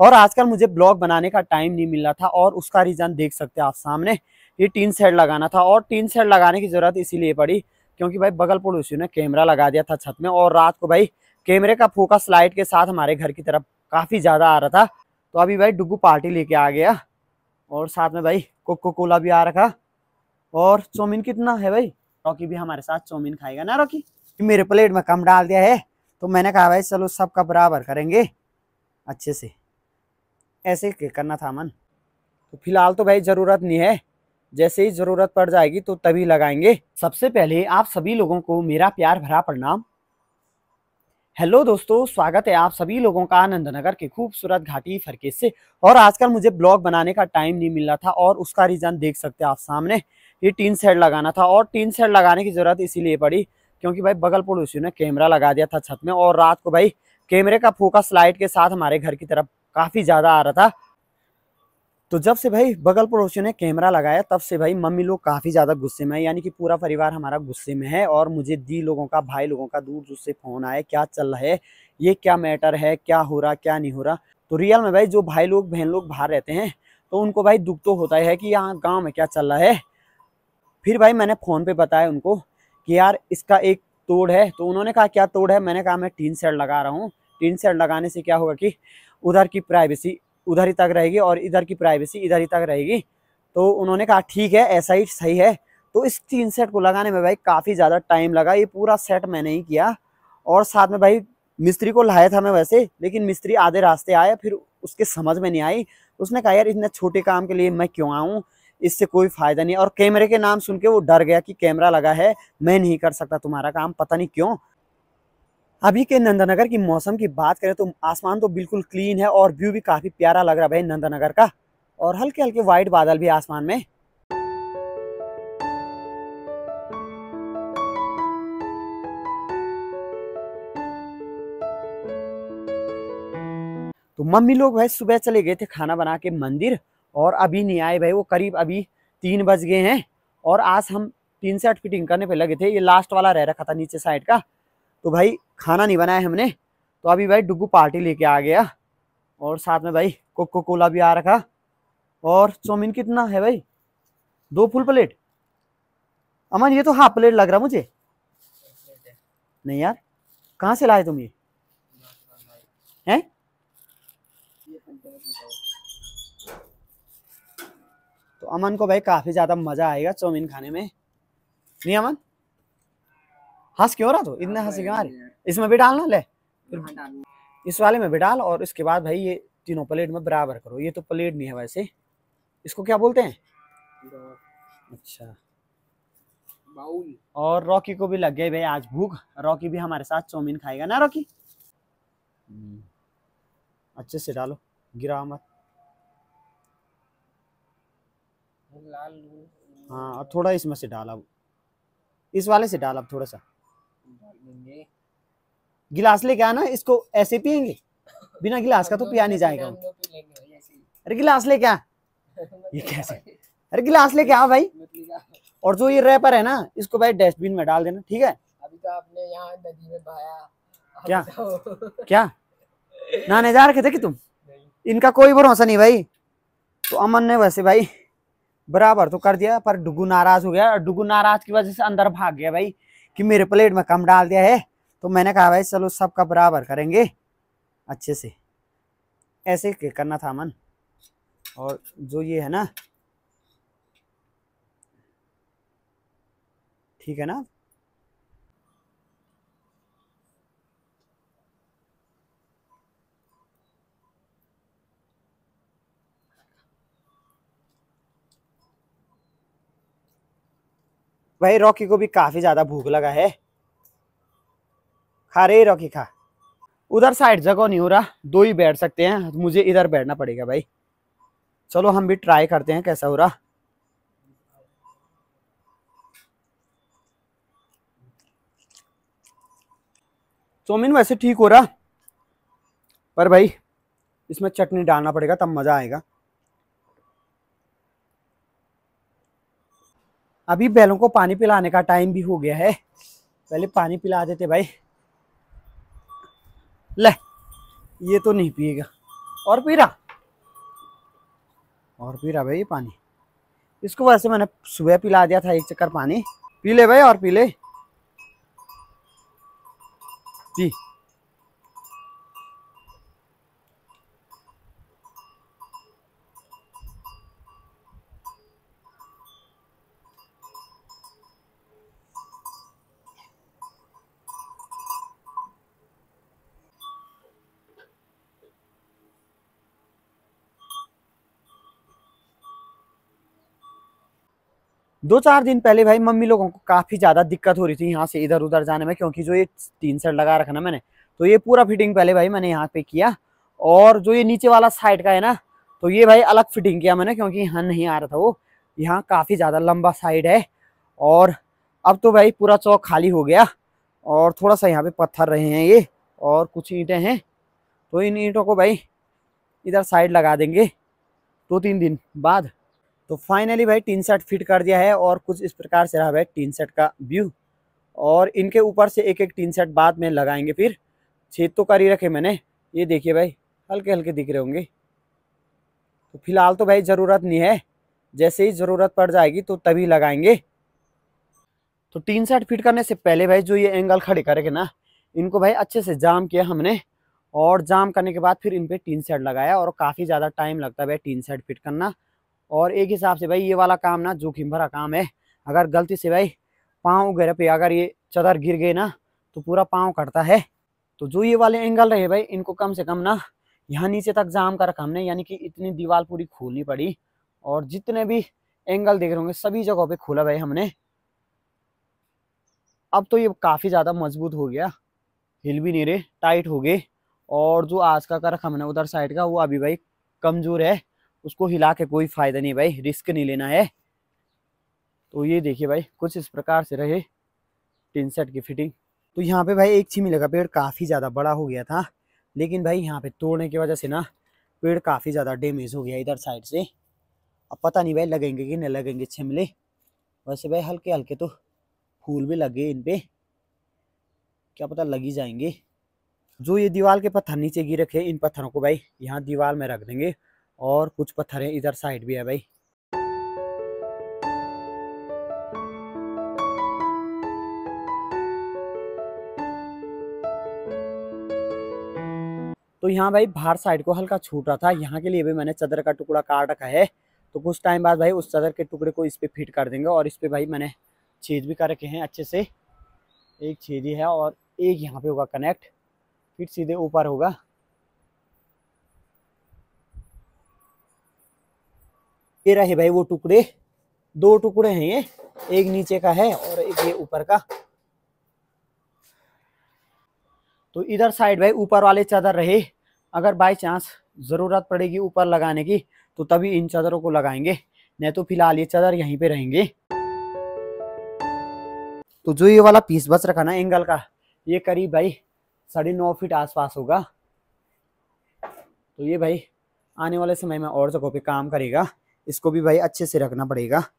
और आजकल मुझे ब्लॉग बनाने का टाइम नहीं मिल रहा था और उसका रीज़न देख सकते हैं आप सामने ये टीन सेट लगाना था और टीन सेट लगाने की ज़रूरत इसीलिए पड़ी क्योंकि भाई बगल पड़ोसी ने कैमरा लगा दिया था छत में और रात को भाई कैमरे का फोकस लाइट के साथ हमारे घर की तरफ काफ़ी ज़्यादा आ रहा था तो अभी भाई डुगू पार्टी लेके आ गया और साथ में भाई कोको कोला भी आ रखा और चौमिन कितना है भाई रॉकी भी हमारे साथ चौमिन खाएगा ना रॉकी मेरे प्लेट में कम डाल दिया है तो मैंने कहा भाई चलो सबका बराबर करेंगे अच्छे से ऐसे करना था अमन तो फिलहाल तो भाई ज़रूरत नहीं है जैसे ही ज़रूरत पड़ जाएगी तो तभी लगाएंगे सबसे पहले आप सभी लोगों को मेरा प्यार भरा प्रणाम हेलो दोस्तों स्वागत है आप सभी लोगों का आनंदनगर के खूबसूरत घाटी फरके से और आजकल मुझे ब्लॉग बनाने का टाइम नहीं मिल रहा था और उसका रीज़न देख सकते हैं आप सामने ये टीन सेट लगाना था और टीन सेट लगाने की ज़रूरत इसीलिए पड़ी क्योंकि भाई बगल पड़ोसियों ने कैमरा लगा दिया था छत में और रात को भाई कैमरे का फोकस लाइट के साथ हमारे घर की तरफ काफ़ी ज़्यादा आ रहा था तो जब से भाई बगल पड़ोसियों ने कैमरा लगाया तब से भाई मम्मी लोग काफ़ी ज़्यादा गुस्से में है यानी कि पूरा परिवार हमारा गुस्से में है और मुझे दी लोगों का भाई लोगों का दूर दूर से फ़ोन आया क्या चल रहा है ये क्या मैटर है क्या हो रहा क्या नहीं हो रहा तो रियल में भाई जो भाई लोग बहन लोग बाहर रहते हैं तो उनको भाई दुख तो होता है कि यहाँ गाँव में क्या चल रहा है फिर भाई मैंने फ़ोन पर बताया उनको कि यार इसका एक तोड़ है तो उन्होंने कहा क्या तोड़ है मैंने कहा मैं टीन सेट लगा रहा हूँ टीन सेट लगाने से क्या होगा कि उधर की प्राइवेसी उधर ही तक रहेगी और इधर की प्राइवेसी इधर ही तक रहेगी तो उन्होंने कहा ठीक है ऐसा ही सही है तो इस तीन सेट को लगाने में भाई काफ़ी ज़्यादा टाइम लगा ये पूरा सेट मैंने ही किया और साथ में भाई मिस्त्री को लाया था मैं वैसे लेकिन मिस्त्री आधे रास्ते आया फिर उसके समझ में नहीं आई उसने कहा यार इतने छोटे काम के लिए मैं क्यों आऊँ इससे कोई फ़ायदा नहीं और कैमरे के नाम सुन के वो डर गया कि कैमरा लगा है मैं नहीं कर सकता तुम्हारा काम पता नहीं क्यों अभी के नंदनगर की मौसम की बात करें तो आसमान तो बिल्कुल क्लीन है और व्यू भी काफ़ी प्यारा लग रहा है भाई नंदनगर का और हल्के हल्के व्हाइट बादल भी आसमान में तो मम्मी लोग भाई सुबह चले गए थे खाना बना के मंदिर और अभी नहीं आए भाई वो करीब अभी तीन बज गए हैं और आज हम तीन से आठ फिटिंग करने पे लगे थे ये लास्ट वाला रह रखा था नीचे साइड का तो भाई खाना नहीं बनाया हमने तो अभी भाई डुगू पार्टी लेके आ गया और साथ में भाई कोको कोला भी आ रखा और चौमिन कितना है भाई दो फुल प्लेट अमन ये तो हाफ प्लेट लग रहा मुझे नहीं यार कहाँ से लाए तुम ये हैं तो अमन को भाई काफ़ी ज़्यादा मज़ा आएगा चौमिन खाने में नहीं अमन हंस क्यों रहा तू इतना हंसी क्यों आ रही इसमें भी डालना ले हाँ, इस वाले में भी डाल और इसके बाद भाई ये तीनों प्लेट में बराबर करो ये तो प्लेट नहीं है वैसे इसको क्या बोलते हैं अच्छा बाउल और रॉकी को भी लग गई भाई आज भूख रॉकी भी हमारे साथ चौमिन खाएगा ना रॉकी हम्म। अच्छे से डालो गिरा मत हाँ और थोड़ा इसमें से डाल अब इस वाले से डाल अब थोड़ा सा गिलास लेके आना इसको ऐसे पियेंगे बिना गिलास का तो पिया नहीं जाएगा अरे गिलास लेके आ ये कैसे अरे गिलास लेके आ भाई और जो ये रैपर है ना इसको भाई डस्टबिन में डाल देना ठीक है अभी तो आपने नदी में बहाया क्या तो क्या नहीं जा रखे थे कि तुम इनका कोई भरोसा नहीं भाई तो अमन ने वैसे भाई बराबर तो कर दिया पर डुगू नाराज हो गया और डुगू नाराज की वजह से अंदर भाग गया भाई कि मेरे प्लेट में कम डाल दिया है तो मैंने कहा भाई चलो सबका बराबर करेंगे अच्छे से ऐसे करना था अमन और जो ये है ना ठीक है ना भाई रॉकी को भी काफी ज्यादा भूख लगा है खा रहे रॉकी खा उधर साइड जगह नहीं हो रहा दो ही बैठ सकते हैं मुझे इधर बैठना पड़ेगा भाई चलो हम भी ट्राई करते हैं कैसा हो रहा चौमिन वैसे ठीक हो रहा पर भाई इसमें चटनी डालना पड़ेगा तब मज़ा आएगा अभी बैलों को पानी पिलाने का टाइम भी हो गया है पहले पानी पिला देते भाई ले ये तो नहीं पिएगा और पी रहा और पी रहा भाई ये पानी इसको वैसे मैंने सुबह पिला दिया था एक चक्कर पानी पी ले भाई और पी ले पी दो चार दिन पहले भाई मम्मी लोगों को काफ़ी ज़्यादा दिक्कत हो रही थी यहाँ से इधर उधर जाने में क्योंकि जो ये तीन सेट लगा रखा ना मैंने तो ये पूरा फिटिंग पहले भाई मैंने यहाँ पे किया और जो ये नीचे वाला साइड का है ना तो ये भाई अलग फिटिंग किया मैंने क्योंकि यहाँ नहीं आ रहा था वो यहाँ काफ़ी ज़्यादा लंबा साइड है और अब तो भाई पूरा चौक खाली हो गया और थोड़ा सा यहाँ पे पत्थर रहे हैं ये और कुछ ईंटे हैं तो इन ईंटों को भाई इधर साइड लगा देंगे दो तीन दिन बाद तो फाइनली भाई टीन सेट फिट कर दिया है और कुछ इस प्रकार से रहा भाई टीन सेट का व्यू और इनके ऊपर से एक एक टीन सेट बाद में लगाएंगे फिर छेद तो कर ही रखे मैंने ये देखिए भाई हल्के हल्के दिख रहे होंगे तो फिलहाल तो भाई ज़रूरत नहीं है जैसे ही ज़रूरत पड़ जाएगी तो तभी लगाएंगे तो टीन सेट फिट करने से पहले भाई जो ये एंगल खड़े करेंगे ना इनको भाई अच्छे से जाम किया हमने और जाम करने के बाद फिर इन पर टीन सेट लगाया और काफ़ी ज़्यादा टाइम लगता है भाई टीन सेट फिट करना और एक हिसाब से भाई ये वाला काम ना जोखिम भरा काम है अगर गलती से भाई पाँव गिर पे अगर ये चदर गिर गए ना तो पूरा पाँव कटता है तो जो ये वाले एंगल रहे भाई इनको कम से कम ना यहाँ नीचे तक जाम कर रखा हमने यानी कि इतनी दीवार पूरी खोलनी पड़ी और जितने भी एंगल देख रहे होंगे सभी जगहों पे खोला भाई हमने अब तो ये काफ़ी ज़्यादा मजबूत हो गया हिल भी नहीं रहे टाइट हो गए और जो आज का कर हमने उधर साइड का वो अभी भाई कमज़ोर है उसको हिला के कोई फ़ायदा नहीं भाई रिस्क नहीं लेना है तो ये देखिए भाई कुछ इस प्रकार से रहे टिन सेट की फिटिंग तो यहाँ पे भाई एक छिमी लगा पेड़ काफ़ी ज़्यादा बड़ा हो गया था लेकिन भाई यहाँ पे तोड़ने की वजह से ना पेड़ काफ़ी ज़्यादा डैमेज हो गया इधर साइड से अब पता नहीं भाई लगेंगे कि नहीं लगेंगे छिमले वैसे भाई हल्के हल्के तो फूल भी लगे इन पर क्या पता लग ही जाएंगे जो ये दीवार के पत्थर नीचे गिर रखे इन पत्थरों को भाई यहाँ दीवार में रख देंगे और कुछ पत्थर हैं इधर साइड भी है भाई तो यहाँ भाई बाहर साइड को हल्का छूट रहा था यहाँ के लिए भी मैंने चदर का टुकड़ा काट रखा है तो कुछ टाइम बाद भाई उस चदर के टुकड़े को इस पर फिट कर देंगे और इस पर भाई मैंने छेद भी कर रखे हैं अच्छे से एक छेद ही है और एक यहाँ पे होगा कनेक्ट फिर सीधे ऊपर होगा ये रहे भाई वो टुकड़े दो टुकड़े हैं ये एक नीचे का है और एक ये ऊपर का तो इधर साइड भाई ऊपर वाले चादर रहे अगर बाई चांस ज़रूरत पड़ेगी ऊपर लगाने की तो तभी इन चादरों को लगाएंगे नहीं तो फिलहाल ये चादर यहीं पे रहेंगे तो जो ये वाला पीस बच रखा ना एंगल का ये करीब भाई साढ़े नौ फीट आसपास होगा तो ये भाई आने वाले समय में और जगहों पे काम करेगा इसको भी भाई अच्छे से रखना पड़ेगा